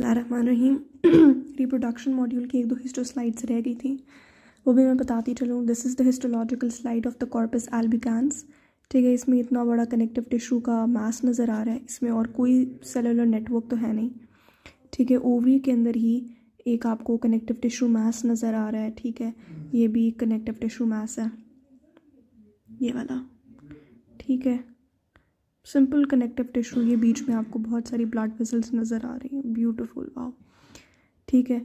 रहीम reproduction module की एक दो हिस्टो स्लाइड्स रह गई थी वो भी मैं बताती चलूँ this is the histological slide of the corpus albicans ठीक है इसमें इतना बड़ा कनेक्टिव टिश्यू का मास नज़र आ रहा है इसमें और कोई सेलुलर नेटवर्क तो है नहीं ठीक है ओवरी के अंदर ही एक आपको कनेक्टिव टिश्यू मास नज़र आ रहा है ठीक है ये भी कनेक्टिव टिश्यू मास है ये वाला ठीक है सिंपल कनेक्टिव टिश्यू ये बीच में आपको बहुत सारी ब्लड वेसल्स नज़र आ रही हैं ब्यूटीफुल वाओ ठीक है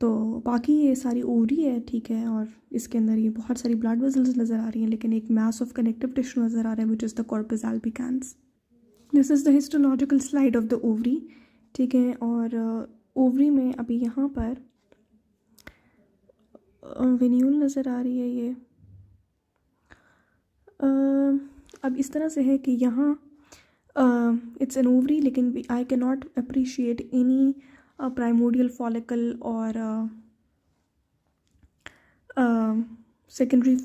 तो बाकी ये सारी ओवरी है ठीक है और इसके अंदर ये बहुत सारी ब्लड वेसल्स नज़र आ रही हैं लेकिन एक मैस ऑफ कनेक्टिव टिश्यू नज़र आ रहे हैं which is the corpus albicans this is the histological slide of the ovary ठीक है और ओवरी uh, में अभी यहाँ पर विन्यूल uh, नज़र आ रही है ये uh, अब इस तरह से है कि यहाँ इट्स एन ओवरी लेकिन I can not appreciate any primordial follicle और secondary uh,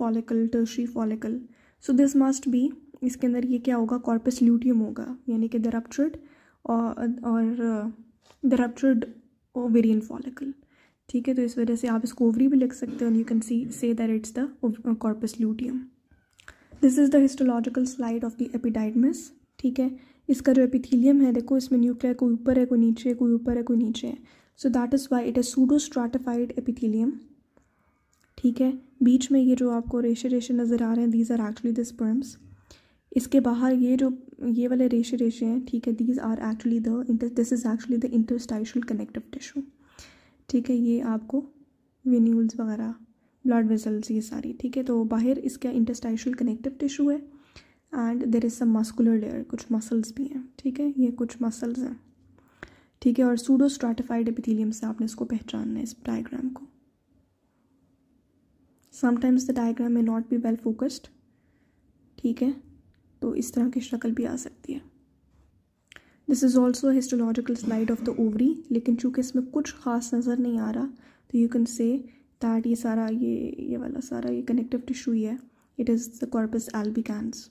tertiary um, follicle so this must be इसके अंदर ये क्या होगा कॉर्पस ल्यूटियम होगा यानी कि दरअप्ट्रड और दरअप्ट्रड ओवेरियन फॉलिकल ठीक है तो इस वजह से आप इसको ओवरी भी लिख सकते हो you can see say that it's the corpus luteum this is the histological slide of the epididymis ठीक है इसका जो एपिथीलियम है देखो इसमें न्यूक्लियर कोई ऊपर है कोई नीचे है कोई ऊपर है कोई नीचे है so that is why it is pseudo stratified epithelium ठीक है बीच में ये जो आपको रेशे रेशे नज़र आ रहे हैं these are actually the sperms इसके बाहर ये जो ये वाले रेशे रेशे हैं ठीक है these are actually the this is actually the interstitial connective tissue ठीक है ये आपको विन्यूल्स वगैरह ब्लड वेसल्स ये सारी ठीक है तो बाहर इसका इंटरस्टाइशल कनेक्टिव टिश्यू है and there is some muscular layer कुछ मसल्स भी हैं ठीक है ये कुछ मसल्स हैं ठीक है और सूडो स्ट्राटिफाइड एपिथीलियम से आपने इसको पहचानना है इस डायग्राम को sometimes the diagram may not be well focused ठीक है तो इस तरह की शक्ल भी आ सकती है this is also histological slide of the ovary लेकिन चूंकि इसमें कुछ खास नज़र नहीं आ रहा तो यू कैन से दैट ये सारा ये ये वाला सारा ये कनेक्टिव टिश्यू ही है it is the corpus albicans